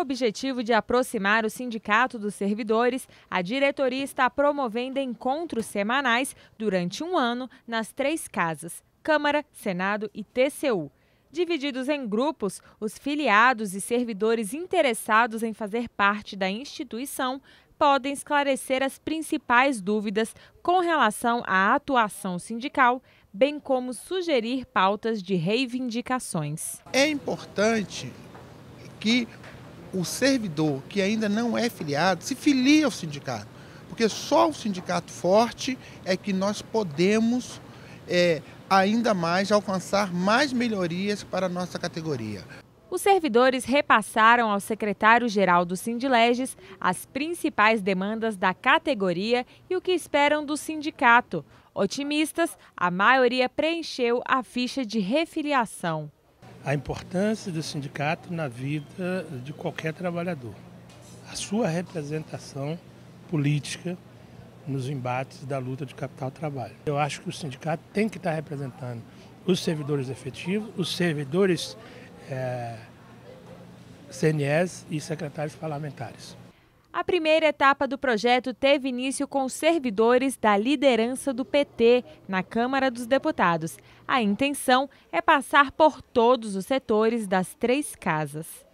o objetivo de aproximar o Sindicato dos Servidores, a diretoria está promovendo encontros semanais durante um ano nas três casas: Câmara, Senado e TCU. Divididos em grupos, os filiados e servidores interessados em fazer parte da instituição podem esclarecer as principais dúvidas com relação à atuação sindical, bem como sugerir pautas de reivindicações. É importante que o servidor que ainda não é filiado se filia ao sindicato, porque só o sindicato forte é que nós podemos é, ainda mais alcançar mais melhorias para a nossa categoria. Os servidores repassaram ao secretário-geral do Sindileges as principais demandas da categoria e o que esperam do sindicato. Otimistas, a maioria preencheu a ficha de refiliação a importância do sindicato na vida de qualquer trabalhador, a sua representação política nos embates da luta de capital-trabalho. Eu acho que o sindicato tem que estar representando os servidores efetivos, os servidores é, eh, CNEs e secretários parlamentares. A primeira etapa do projeto teve início com servidores da liderança do PT na Câmara dos Deputados. A intenção é passar por todos os setores das três casas.